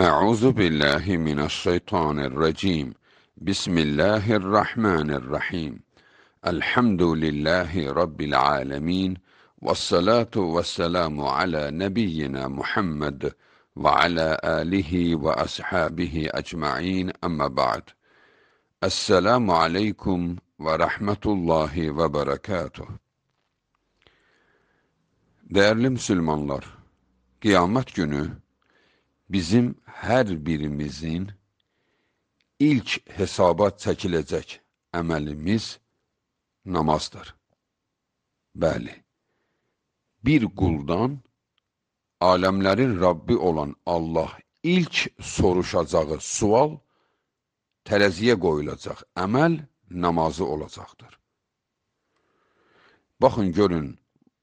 أعوذ بالله من الشيطان الرجيم بسم الله الرحمن الرحيم الحمد لله رب العالمين والصلاة والسلام على نبينا محمد وعلى آله وأصحابه أجمعين أما بعد السلام عليكم ورحمة الله وبركاته Değerli Müslümanlar, kıyamet günü bizim hər birimizin ilk hesaba çəkiləcək əməlimiz namazdır. Bəli, bir quldan aləmlərin Rabbi olan Allah ilk soruşacağı sual tərəziyə qoyulacaq əməl namazı olacaqdır. Baxın, görün,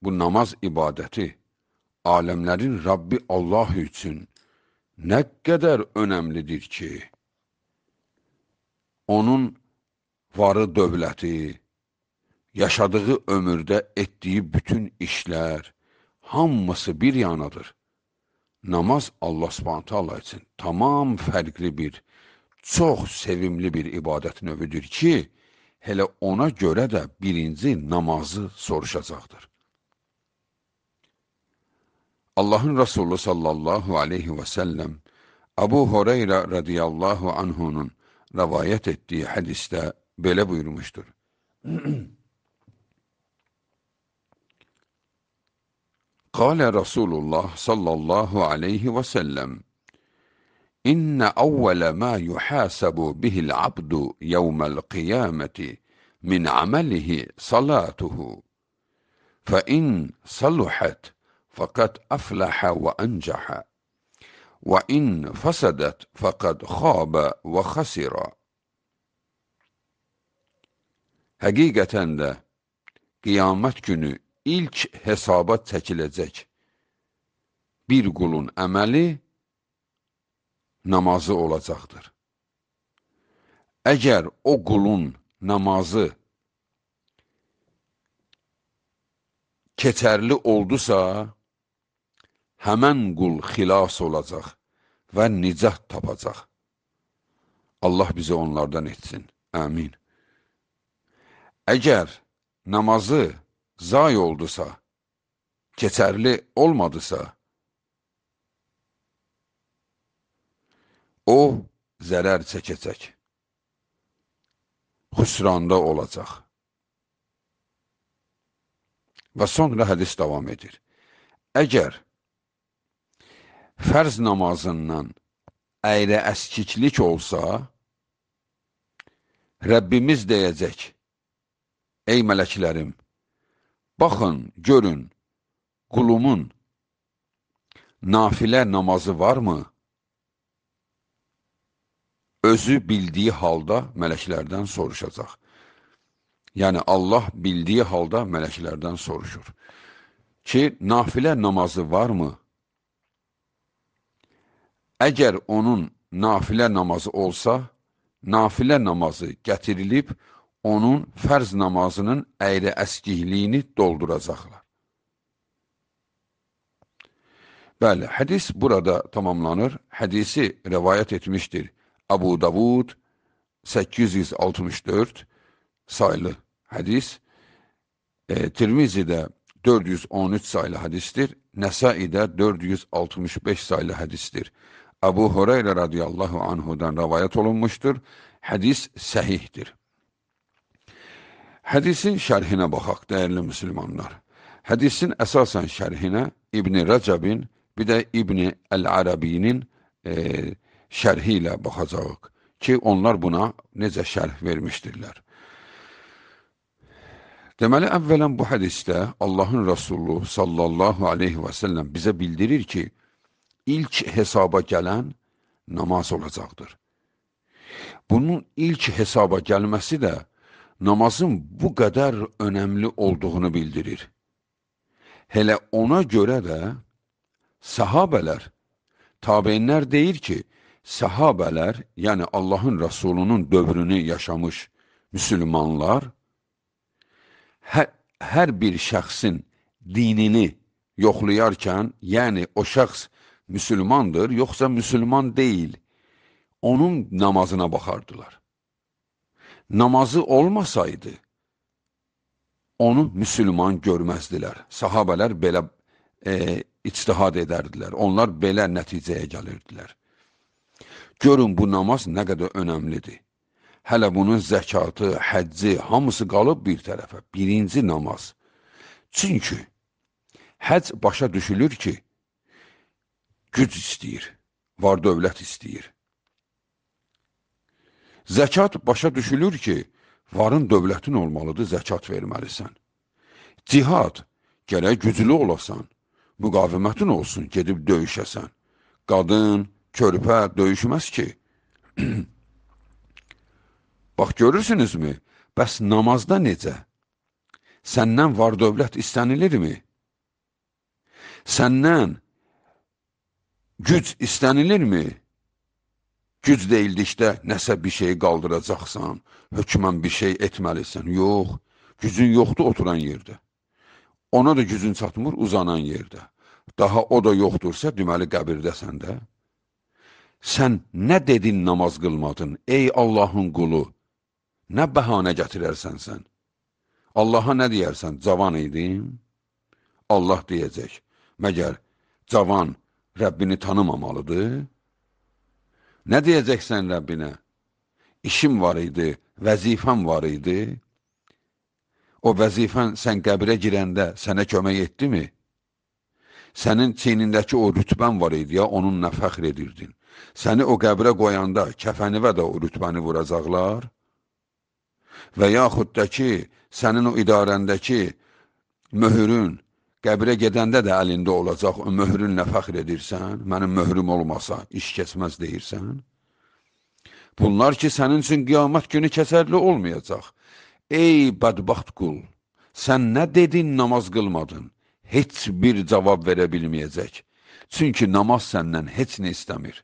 bu namaz ibadəti aləmlərin Rabbi Allah üçün nə qədər önəmlidir ki, onun varı dövləti, yaşadığı ömürdə etdiyi bütün işlər, hamısı bir yanadır. Namaz Allah subhanətələ üçün tamam fərqli bir, çox sevimli bir ibadət növüdür ki, elə ona görə də birinci namazı soruşacaqdır. Allah'ın Resulü sallallahu aleyhi ve sellem Abu Hureyre radıyallahu anhunun rivayet ettiği hadiste böyle buyurmuştur. Kale Resulullah sallallahu aleyhi ve sellem İnne evvele ma yuhasabu bihil abdu yevmel kıyameti min amelihi salatuhu. Fe in saluhat فقد أفلح وأنجح وإن فسدت فقد xaba və xasira. Həqiqətən də qiyamət günü ilk hesaba çəkiləcək bir qulun əməli namazı olacaqdır. Əgər o qulun namazı keçərli oldusa, həmən qul xilas olacaq və nicat tapacaq. Allah bizi onlardan etsin. Əmin. Əgər namazı zay oldusa, keçərli olmadısa, o zərər çəkəcək, xüsranda olacaq. Və sonra hədis davam edir. Əgər fərz namazından əyrə əskiklik olsa, Rəbbimiz deyəcək, Ey mələklərim, baxın, görün, qulumun nafilə namazı varmı? Özü bildiyi halda mələklərdən soruşacaq. Yəni, Allah bildiyi halda mələklərdən soruşur ki, nafilə namazı varmı? Əgər onun nafilə namazı olsa, nafilə namazı gətirilib, onun fərz namazının əyri əskihliyini dolduracaqlar. Bəli, hədis burada tamamlanır. Hədisi rəvayət etmişdir. Əbu Davud 864 saylı hədis, e, Tirmizidə 413 saylı hədisdir, Nəsaidə 465 saylı hədisdir. Əbu Hureyra radiyallahu anhudan rəvayət olunmuşdur. Hədis səhihdir. Hədisin şərhinə baxaq, dəyərli müsəlmanlar. Hədisin əsasən şərhinə İbn Rəcəbin, bir də İbn Əl-Ərəbinin e, şərhi ilə baxacağıq ki, onlar buna necə şərh vermişdirlər. Deməli, əvvələn bu hədisdə Allahın Rasulü sallallahu aleyhi və səlləm bizə bildirir ki, ilk hesaba gelen namaz olacaktır. Bunun ilk hesaba gelmesi de namazın bu kadar önemli olduğunu bildirir. Hele ona göre de sahabeler, tabeinlər deyir ki, sahabeler yani Allahın Rəsulunun dövrünü yaşamış Müslümanlar her her bir şəxsin dinini yoxlayarkən, yani o şəxs müsəlmandır, yoxsa müsəlman deyil, onun namazına baxardılar. Namazı olmasaydı, onu müsəlman görməzdilər. Sahabələr belə e, içtihad edərdilər. Onlar belə nəticəyə gəlirdilər. Görün, bu namaz nə qədər önəmlidir. Hələ bunun zəkatı, həcci, hamısı qalıb bir tərəfə. Birinci namaz. Çünki həcc başa düşülür ki, güc istəyir, var dövlət istəyir. Zəkat başa düşülür ki, varın dövlətin olmalıdır, zəkat verməlisən. Cihad, gərək güclü olasan, müqavimətin olsun, gedib döyüşəsən. Qadın, körpə döyüşməz ki. Bax, görürsünüzmü, bəs namazda necə? Səndən var dövlət istənilirmi? Səndən güc istənilirmi? Güc deyildikdə nəsə bir şey qaldıracaqsan, hökmən bir şey etməlisən. Yox, gücün yoxdur oturan yerdə. Ona da gücün çatmır uzanan yerdə. Daha o da yoxdursa, deməli qəbirdəsən də. Sən nə dedin namaz qılmadın, ey Allahın qulu? Nə bəhanə gətirərsən sən? Allaha nə deyərsən, cavan idim? Allah deyəcək, məgər cavan, Rəbbini tanımamalıdır? Nə deyəcəksən Rəbbinə? İşim var idi, vəzifəm var idi. O vəzifən sən qəbirə girəndə sənə kömək etdimi? Sənin çinindəki o rütbən var idi ya, onunla fəxr edirdin. Səni o qəbrə qoyanda kəfənivə də o rütbəni vuracaqlar və yaxud da ki, sənin o idarəndəki möhürün, Qəbirə gedəndə də əlində olacaq, o möhrünlə fəxr edirsən, mənim möhrüm olmasa iş kəsməz deyirsən. Bunlar ki, sənin üçün qiyamət günü kəsərli olmayacaq. Ey bədbaxt qul, sən nə dedin, namaz qılmadın? Heç bir cavab verə bilməyəcək. Çünki namaz səndən heç nə istəmir.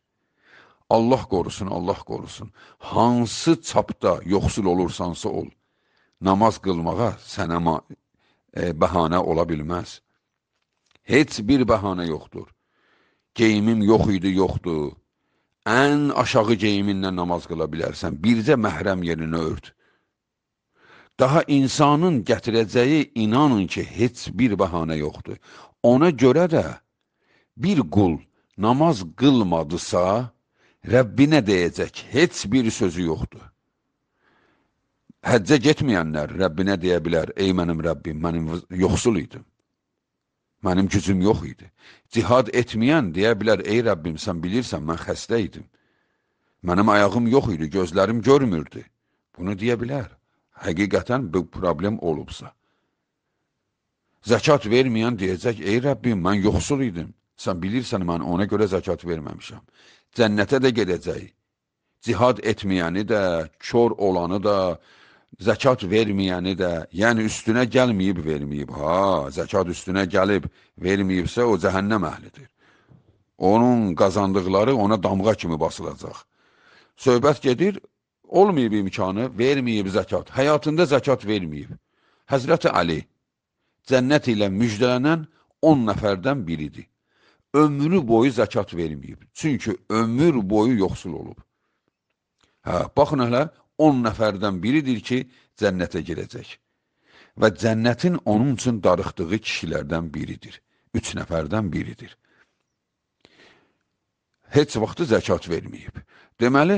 Allah qorusun, Allah qorusun. Hansı çapda yoxsul olursansa ol, namaz qılmağa sənə e, bəhanə ola bilməz. Heç bir bəhanə yoxdur. Geyimim yox idi, yoxdur. Ən aşağı geyiminlə namaz qıla bilərsən. Bircə məhrəm yerini ört. Daha insanın gətirəcəyi inanın ki, heç bir bəhanə yoxdur. Ona görə də bir qul namaz qılmadısa, Rəbbinə deyəcək heç bir sözü yoxdur. Həccə getməyənlər Rəbbinə deyə bilər, ey mənim Rəbbim, mənim yoxsul idim. Mənim gücüm yox idi. Cihad etməyən deyə bilər, ey Rəbbim, sən bilirsən, mən xəstə idim. Mənim ayağım yox idi, gözlərim görmürdü. Bunu deyə bilər, həqiqətən bu problem olubsa. Zəkat verməyən deyəcək, ey Rəbbim, mən yoxsul idim. Sən bilirsən, mən ona görə zəkat verməmişəm. Cənnətə də gedəcək. Cihad etməyəni də, kör olanı da, zəkat verməyəni də, yəni üstünə gəlməyib verməyib, ha, zəkat üstünə gəlib verməyibsə o cəhənnəm əhlidir. Onun qazandıqları ona damğa kimi basılacaq. Söhbət gedir, olmayıb imkanı, verməyib zəkat, həyatında zəkat verməyib. Həzrəti Ali cənnət ilə müjdələnən 10 nəfərdən biridir. Ömrü boyu zəkat verməyib, çünki ömür boyu yoxsul olub. Hə, baxın hələ, 10 nəfərdən biridir ki, cənnətə girəcək. Və cənnətin onun üçün darıxdığı kişilərdən biridir. 3 nəfərdən biridir. Heç vaxtı zəkat verməyib. Deməli,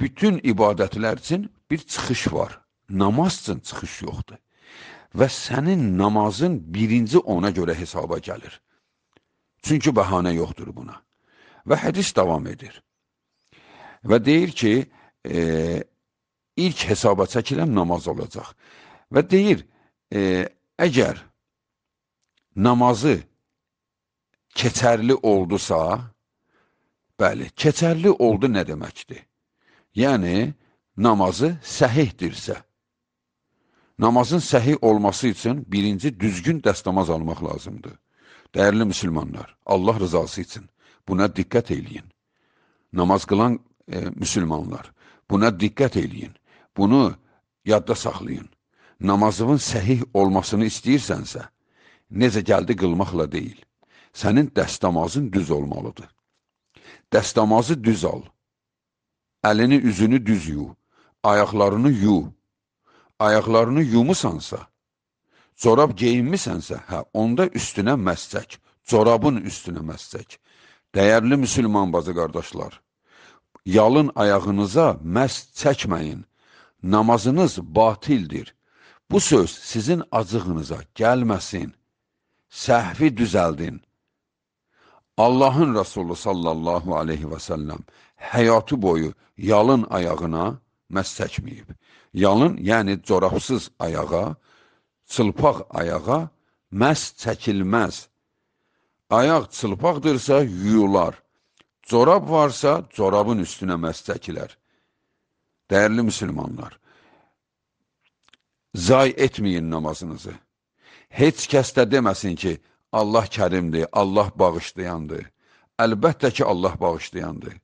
bütün ibadətlər üçün bir çıxış var. Namaz üçün çıxış yoxdur. Və sənin namazın birinci ona görə hesaba gəlir. Çünki bəhanə yoxdur buna. Və hədis davam edir. Və deyir ki, e, ilk hesaba çəkilən namaz olacaq. Və deyir, e, əgər namazı keçərli oldusa, bəli, keçərli oldu nə deməkdir? Yəni, namazı səhihdirsə, namazın səhih olması üçün birinci düzgün dəstəmaz almaq lazımdır. Dəyərli müsəlmanlar, Allah rızası üçün buna diqqət eləyin. Namaz qılan e, müsəlmanlar, buna diqqət eləyin. Bunu yadda saxlayın. Namazının səhih olmasını istəyirsənsə, necə gəldi qılmaqla deyil, sənin dəstəmazın düz olmalıdır. Dəstəmazı düz al, əlini üzünü düz yu, ayaqlarını yu, ayaqlarını yumusansa, corab geyinmisənsə, hə, onda üstünə məscək, corabın üstünə məscək. Dəyərli müsülman bazı qardaşlar, yalın ayağınıza məs çəkməyin namazınız batildir. Bu söz sizin acığınıza gəlməsin. Səhvi düzəldin. Allahın Rasulü sallallahu aleyhi və səlləm həyatı boyu yalın ayağına məhz çəkməyib. Yalın, yəni corabsız ayağa, çılpaq ayağa məhz çəkilməz. Ayaq çılpaqdırsa yuyular. Corab varsa corabın üstünə məhz çəkilər. Değerli Müslümanlar, zay etməyin namazınızı. Heç kəs də deməsin ki, Allah kərimdir, Allah bağışlayandır. Əlbəttə ki, Allah bağışlayandır.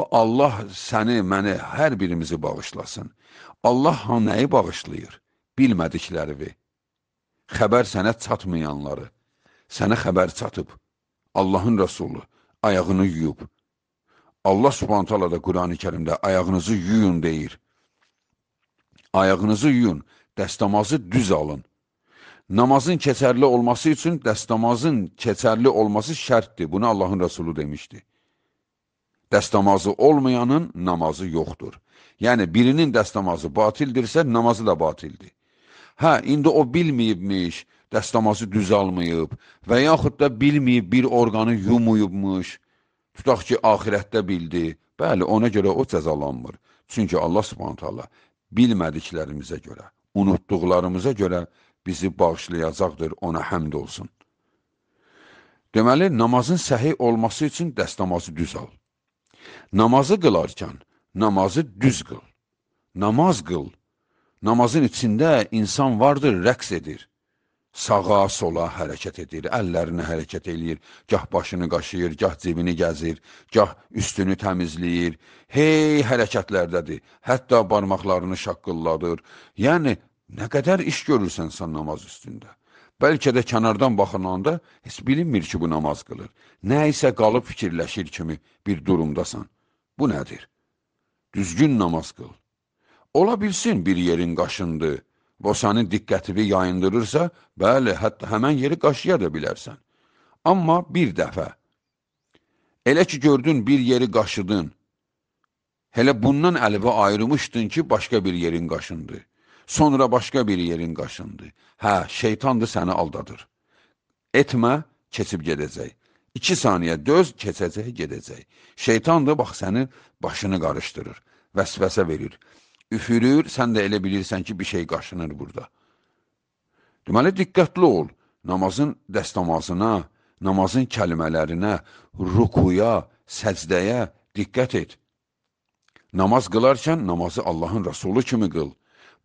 Və Allah səni, məni, hər birimizi bağışlasın. Allah ha nəyi bağışlayır? Bilmədiklərimi, xəbər sənə çatmayanları, sənə xəbər çatıb. Allahın Rəsulü ayağını yuyub, Allah subhanət hala da Qurani kərimdə ayağınızı yuyun deyir. Ayağınızı yuyun, dəstəmazı düz alın. Namazın keçərli olması üçün dəstəmazın keçərli olması şərtdir. Bunu Allahın Rəsulu demişdi. Dəstəmazı olmayanın namazı yoxdur. Yəni, birinin dəstəmazı batildirsə, namazı da batildir. Hə, indi o bilməyibmiş, dəstəmazı düz almayıb və yaxud da bilməyib bir orqanı yumayıbmış, Tutaq ki, axirətdə bildi. Bəli, ona görə o cəzalanmır. Çünki Allah subhanət hala bilmədiklərimizə görə, unutduqlarımıza görə bizi bağışlayacaqdır, ona həmd olsun. Deməli, namazın səhiy olması üçün dəst namazı düz al. Namazı qılarkən, namazı düz qıl. Namaz qıl. Namazın içində insan vardır, rəqs edir sağa, sola hərəkət edir, əllərini hərəkət eləyir, gah başını qaşıyır, gah cibini gəzir, gah üstünü təmizləyir, hey hərəkətlərdədir, hətta barmaqlarını şaqqılladır. Yəni, nə qədər iş görürsən sən namaz üstündə? Bəlkə də kənardan baxınanda heç bilinmir ki, bu namaz qılır. Nə isə qalıb fikirləşir kimi bir durumdasan. Bu nədir? Düzgün namaz qıl. Ola bilsin bir yerin qaşındı, və sənin diqqətini yayındırırsa, bəli, hətta həmən yeri qaşıya da bilərsən. Amma bir dəfə, elə ki gördün bir yeri qaşıdın, Hələ bundan əlbə ayırmışdın ki, başqa bir yerin qaşındı. Sonra başqa bir yerin qaşındı. Hə, şeytandır səni aldadır. Etmə, keçib gedəcək. İki saniyə döz, keçəcək, gedəcək. Şeytandır, bax, sənin başını qarışdırır, vəsvəsə verir üfürür, sən də elə bilirsən ki, bir şey qaşınır burada. Deməli, diqqətli ol, namazın dəstəmazına, namazın kəlimələrinə, rukuya, səcdəyə diqqət et. Namaz qılarkən namazı Allahın Rəsulu kimi qıl.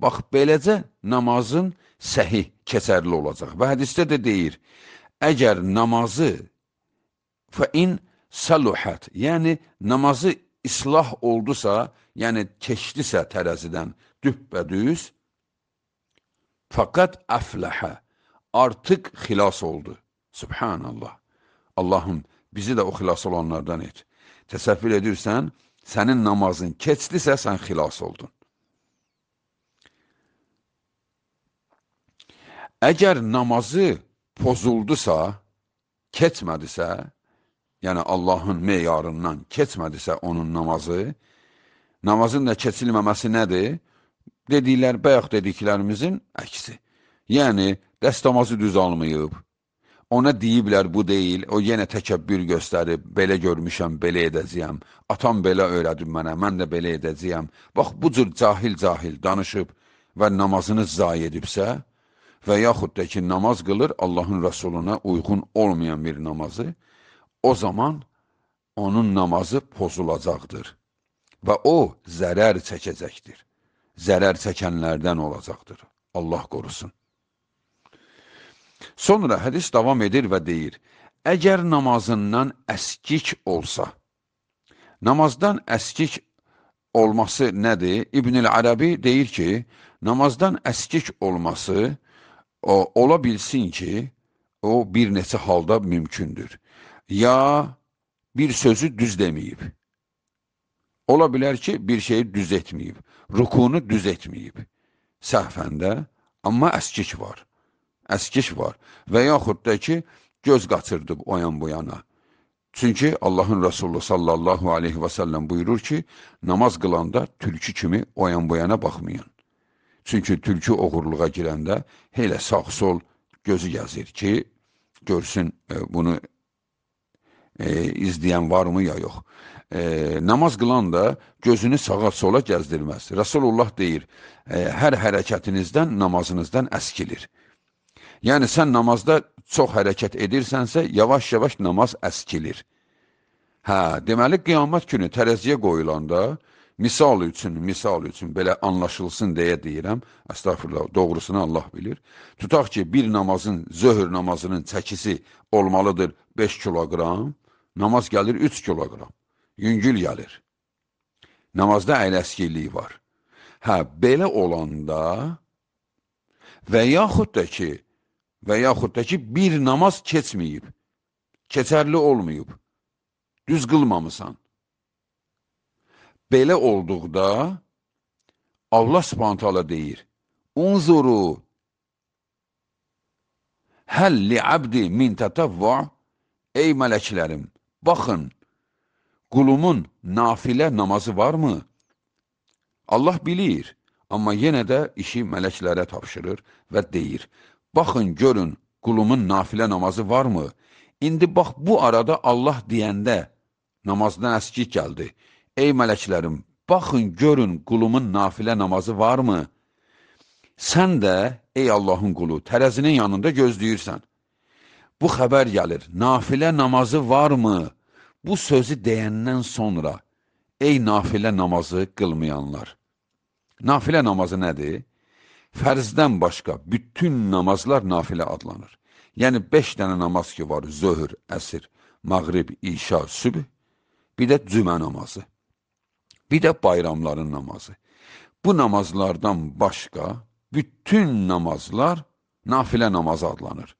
Bax, beləcə namazın səhih, keçərli olacaq. Və hədisdə də deyir, əgər namazı fəin səluhət, yəni namazı islah oldusa, yəni keçdisə tərəzidən düppədüz, fəqət əfləhə, artıq xilas oldu. Subhanallah. Allahım, bizi də o xilas olanlardan et. Təsəvvür edirsən, sənin namazın keçdisə, sən xilas oldun. Əgər namazı pozuldusa, keçmədisə, yəni Allahın meyarından keçmədisə onun namazı, namazın da keçilməməsi nədir? Dediklər, bayaq dediklərimizin əksi. Yəni, dəstəmazı düz almayıb, ona deyiblər bu deyil, o yenə təkəbbür göstərib, belə görmüşəm, belə edəcəyəm, atam belə öyrədib mənə, mən də belə edəcəyəm. Bax, bu cür cahil-cahil danışıb və namazını zayi edibsə, və yaxud da ki, namaz qılır Allahın Rəsuluna uyğun olmayan bir namazı, o zaman onun namazı pozulacaqdır və o zərər çəkəcəkdir. Zərər çəkənlərdən olacaqdır. Allah qorusun. Sonra hədis davam edir və deyir, əgər namazından əskik olsa, namazdan əskik olması nədir? İbn-i Ərəbi deyir ki, namazdan əskik olması o, ola bilsin ki, o bir neçə halda mümkündür ya bir sözü düz demeyib. Ola bilər ki, bir şeyi düz etməyib, rukunu düz etməyib. Səhvəndə, amma əskik var. Əskik var və yaxud da ki, göz qaçırdı o yan bu yana. Çünki Allahın Rasulü sallallahu aleyhi və səlləm buyurur ki, namaz qılanda tülkü kimi o yan bu yana baxmayın. Çünki tülkü oğurluğa girəndə elə sağ-sol gözü gəzir ki, görsün e, bunu e, izləyən varmı ya yox. E, namaz qılan da gözünü sağa sola gəzdirməz. Rasulullah deyir, e, hər hərəkətinizdən, namazınızdan əskilir. Yəni, sən namazda çox hərəkət edirsənsə, yavaş-yavaş namaz əskilir. Hə, deməli, qiyamət günü tərəziyə qoyulanda, misal üçün, misal üçün, belə anlaşılsın deyə deyirəm, əstəğfirullah, doğrusunu Allah bilir. Tutaq ki, bir namazın, zöhr namazının çəkisi olmalıdır 5 kiloqram, Namaz gəlir 3 kiloqram. Yüngül gəlir. Namazda əyləskirlik var. Hə, belə olanda və yaxud da ki, və yaxud da ki, bir namaz keçməyib, keçərli olmayıb, düz qılmamısan. Belə olduqda Allah spantala deyir, unzuru həlli abdi min tətəvva, ey mələklərim, Baxın, qulumun nafilə namazı varmı? Allah bilir, amma yenə də işi mələklərə tapşırır və deyir, baxın, görün, qulumun nafilə namazı varmı? İndi bax, bu arada Allah deyəndə namazdan əskik gəldi. Ey mələklərim, baxın, görün, qulumun nafilə namazı varmı? Sən də, ey Allahın qulu, tərəzinin yanında gözləyirsən bu xəbər gəlir, nafilə namazı varmı? Bu sözü deyəndən sonra, ey nafilə namazı qılmayanlar. Nafilə namazı nədir? Fərzdən başqa bütün namazlar nafilə adlanır. Yəni, 5 dənə namaz ki var, zöhr, əsr, mağrib, işa, sübh, bir də cümə namazı, bir də bayramların namazı. Bu namazlardan başqa bütün namazlar nafilə namazı adlanır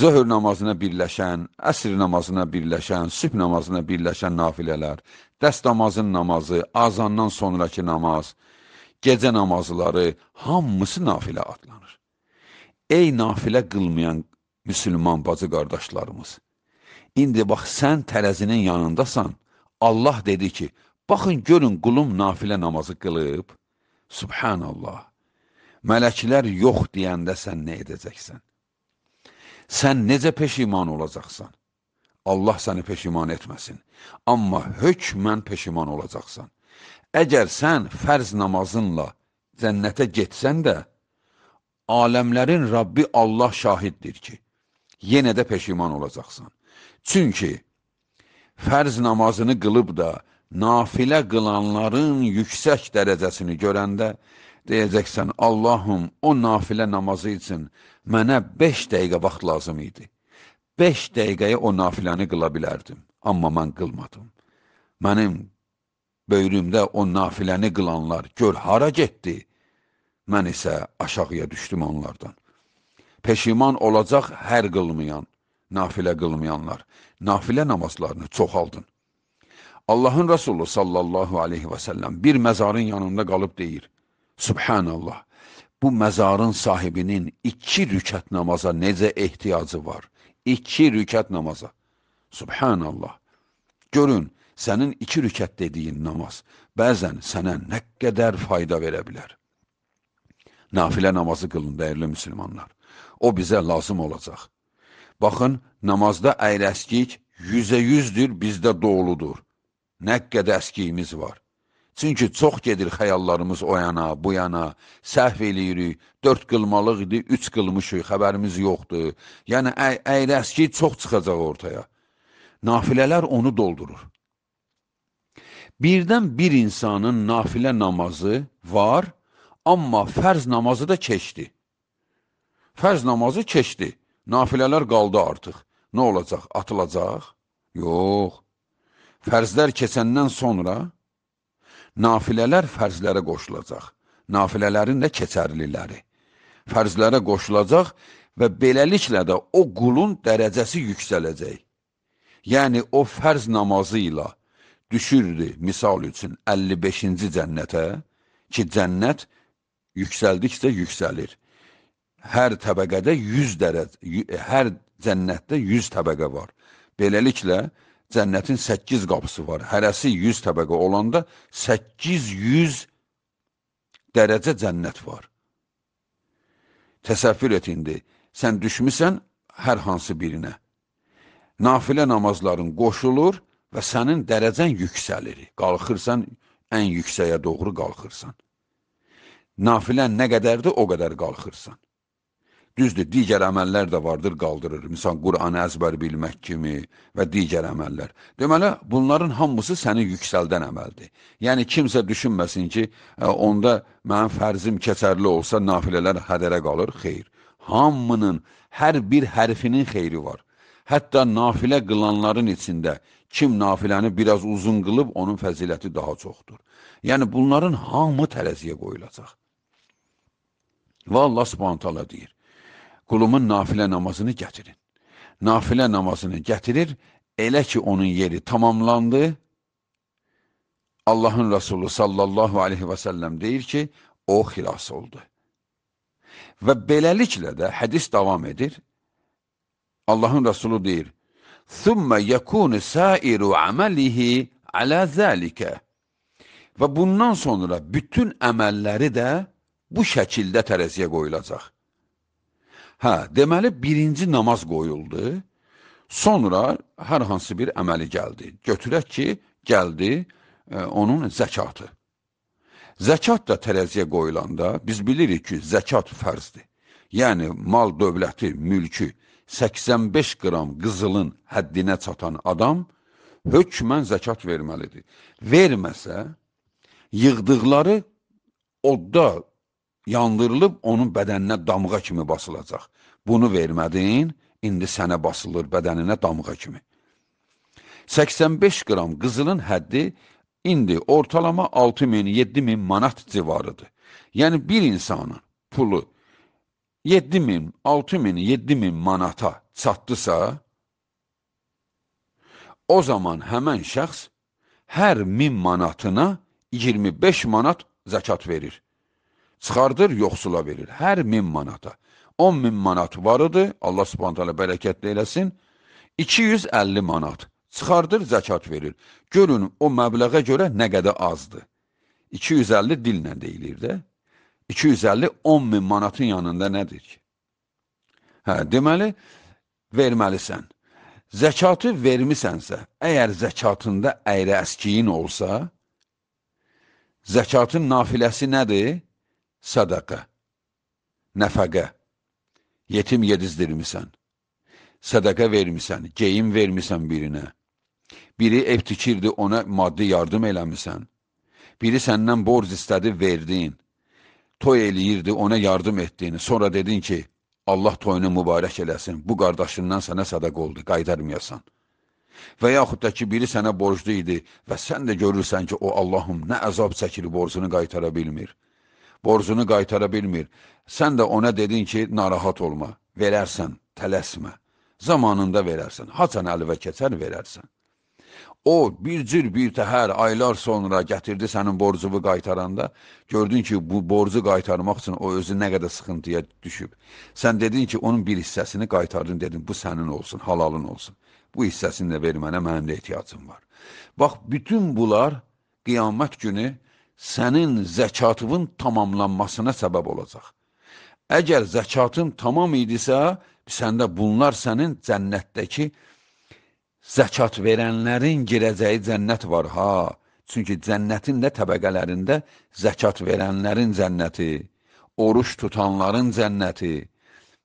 zöhr namazına birləşən, əsr namazına birləşən, sübh namazına birləşən nafilələr, dəst namazın namazı, azandan sonraki namaz, gecə namazları hamısı nafilə adlanır. Ey nafilə qılmayan müsəlman bacı qardaşlarımız, indi bax sən tərəzinin yanındasan, Allah dedi ki, baxın görün qulum nafilə namazı qılıb, Subhanallah, mələklər yox deyəndə sən nə edəcəksən? Sən necə peşiman olacaqsan? Allah səni peşiman etməsin. Amma hökmən peşiman olacaqsan. Əgər sən fərz namazınla cənnətə getsən də, aləmlərin Rabbi Allah şahiddir ki, yenə də peşiman olacaqsan. Çünki fərz namazını qılıb da, nafilə qılanların yüksək dərəcəsini görəndə, deyəcəksən, Allahım, o nafilə namazı üçün Mənə 5 dəqiqə vaxt lazım idi. 5 dəqiqəyə o nafiləni qıla bilərdim, amma mən qılmadım. Mənim böyrümdə o nafiləni qılanlar gör hara getdi. Mən isə aşağıya düşdüm onlardan. Peşiman olacaq hər qılmayan, nafilə qılmayanlar, nafilə namazlarını çoxaldın. Allahın Resulü sallallahu aleyhi və səlləm bir məzarın yanında qalıb deyir, Subhanallah, bu məzarın sahibinin iki rükət namaza necə ehtiyacı var? İki rükət namaza. Subhanallah. Görün, sənin iki rükət dediyin namaz bəzən sənə nə qədər fayda verə bilər. Nafilə namazı qılın, dəyərli müsəlmanlar. O bizə lazım olacaq. Baxın, namazda əyləskik yüzə yüzdür, bizdə doğuludur. Nə qədər əskiyimiz var. Çünki çox gedir xəyallarımız o yana, bu yana, səhv eləyirik, dörd qılmalıq idi, üç qılmışıq, xəbərimiz yoxdur. Yəni, əyrəski çox çıxacaq ortaya. Nafilələr onu doldurur. Birdən bir insanın nafilə namazı var, amma fərz namazı da keçdi. Fərz namazı keçdi, nafilələr qaldı artıq. Nə olacaq, atılacaq? Yox. Fərzlər keçəndən sonra nafilələr fərzlərə qoşulacaq. Nafilələrin də keçərliləri. Fərzlərə qoşulacaq və beləliklə də o qulun dərəcəsi yüksələcək. Yəni, o fərz namazı ilə düşürdü, misal üçün, 55-ci cənnətə ki, cənnət yüksəldikcə yüksəlir. Hər təbəqədə 100 dərəcə, hər cənnətdə 100 təbəqə var. Beləliklə, cənnətin 8 qapısı var. Hərəsi 100 təbəqə olanda 800 dərəcə cənnət var. Təsəvvür et indi, sən düşmüsən hər hansı birinə. Nafilə namazların qoşulur və sənin dərəcən yüksəlir. Qalxırsan, ən yüksəyə doğru qalxırsan. Nafilən nə qədərdir, o qədər qalxırsan. Düzdür, digər əməllər də vardır, qaldırır. Misal, Qur'anı əzbər bilmək kimi və digər əməllər. Deməli, bunların hamısı səni yüksəldən əməldir. Yəni, kimsə düşünməsin ki, onda mənim fərzim keçərli olsa, nafilələr hədərə qalır. Xeyr, hamının, hər bir hərfinin xeyri var. Hətta nafilə qılanların içində kim nafiləni biraz uzun qılıb, onun fəziləti daha çoxdur. Yəni, bunların hamı tərəziyə qoyulacaq. Və Allah subhanətələ deyir, qulumun nafilə namazını gətirin. Nafilə namazını gətirir, elə ki onun yeri tamamlandı, Allahın Rasulü sallallahu aleyhi və səlləm deyir ki, o xilas oldu. Və beləliklə də hədis davam edir. Allahın Rasulü deyir, ثُمَّ يَكُونِ سَائِرُ عَمَلِهِ عَلَى ذَٰلِكَ Və bundan sonra bütün əməlləri də bu şəkildə tərəziyə qoyulacaq. Hə, deməli birinci namaz qoyuldu. Sonra hər hansı bir əməli gəldi. Götürək ki, gəldi ə, e, onun zəkatı. Zəkat da tərəziyə qoyulanda biz bilirik ki, zəkat fərzdir. Yəni mal dövləti, mülkü 85 qram qızılın həddinə çatan adam hökmən zəkat verməlidir. Verməsə yığdıqları odda yandırılıb onun bədəninə damğa kimi basılacaq. Bunu vermədin, indi sənə basılır bədəninə damğa kimi. 85 qram qızılın həddi indi ortalama 6000-7000 manat civarıdır. Yəni bir insanın pulu 7000, 6000, 7000 manata çatdısa, o zaman həmən şəxs hər 1000 manatına 25 manat zəkat verir. Çıxardır, yoxsula verir. Hər min manata. 10 min manat var idi, Allah subhanətələ bərəkətli eləsin. 250 manat. Çıxardır, zəkat verir. Görün, o məbləğə görə nə qədər azdır. 250 dillə deyilir də. 250 10 min manatın yanında nədir ki? Hə, deməli, verməlisən. Zəkatı vermisənsə, əgər zəkatında əyri əskiyin olsa, zəkatın nafiləsi nədir? sadaka, nəfəqə, yetim yedizdirmisən, sədəqə vermisən, geyim vermisən birinə, biri ev tikirdi, ona maddi yardım eləmisən, biri səndən borc istədi, verdin, toy eləyirdi, ona yardım etdin, sonra dedin ki, Allah toyunu mübarək eləsin, bu qardaşından sənə sədəq oldu, qaydarmayasan. Və yaxud da ki, biri sənə borclu idi və sən də görürsən ki, o Allahım nə əzab çəkir, borcunu qaytara bilmir borcunu qaytara bilmir. Sən də ona dedin ki, narahat olma, verərsən, tələsmə. Zamanında verərsən, haçan əlvə keçər verərsən. O, bir cür bir təhər aylar sonra gətirdi sənin borcubu qaytaranda, gördün ki, bu borcu qaytarmaq üçün o özü nə qədər sıxıntıya düşüb. Sən dedin ki, onun bir hissəsini qaytardın, dedin, bu sənin olsun, halalın olsun. Bu hissəsini də ver mənə, mənim də ehtiyacım var. Bax, bütün bunlar qiyamət günü sənin zəkatının tamamlanmasına səbəb olacaq. Əgər zəkatın tamam idisə, səndə bunlar sənin cənnətdəki zəkat verənlərin girəcəyi cənnət var ha. Çünki cənnətin də təbəqələrində zəkat verənlərin cənnəti, oruç tutanların cənnəti,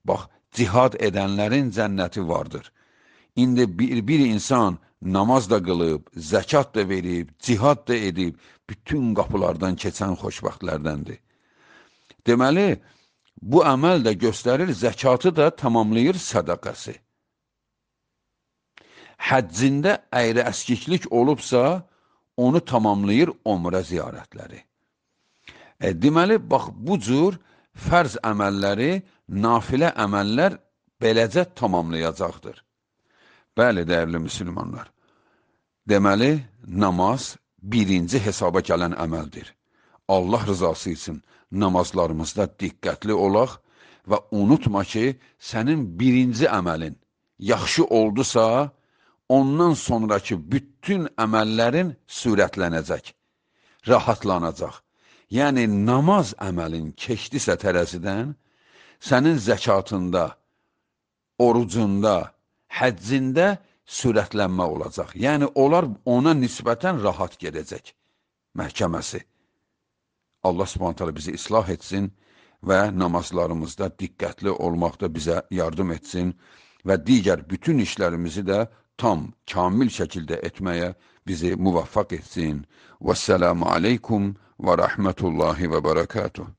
bax, cihad edənlərin cənnəti vardır. İndi bir, bir insan namaz da qılıb, zəkat da verib, cihad da edib, bütün qapılardan keçən xoşbəxtlərdəndir. Deməli, bu əməl də göstərir, zəkatı da tamamlayır sədaqəsi. Həccində əyri əskiklik olubsa, onu tamamlayır omrə ziyarətləri. E, deməli, bax, bu cür fərz əməlləri, nafilə əməllər beləcə tamamlayacaqdır. Bəli, dəyərli müsəlmanlar. Deməli, namaz birinci hesaba gələn əməldir. Allah rızası üçün namazlarımızda diqqətli olaq və unutma ki, sənin birinci əməlin yaxşı oldusa, ondan sonraki bütün əməllərin sürətlənəcək, rahatlanacaq. Yəni, namaz əməlin keçdisə tərəzidən, sənin zəkatında, orucunda, həccində sürətlənmə olacaq. Yəni, onlar ona nisbətən rahat gedəcək məhkəməsi. Allah subhanətələ bizi islah etsin və namazlarımızda diqqətli olmaqda bizə yardım etsin və digər bütün işlərimizi də tam, kamil şəkildə etməyə bizi muvaffaq etsin. Və səlamu aleykum və rəhmətullahi və bərəkatuh.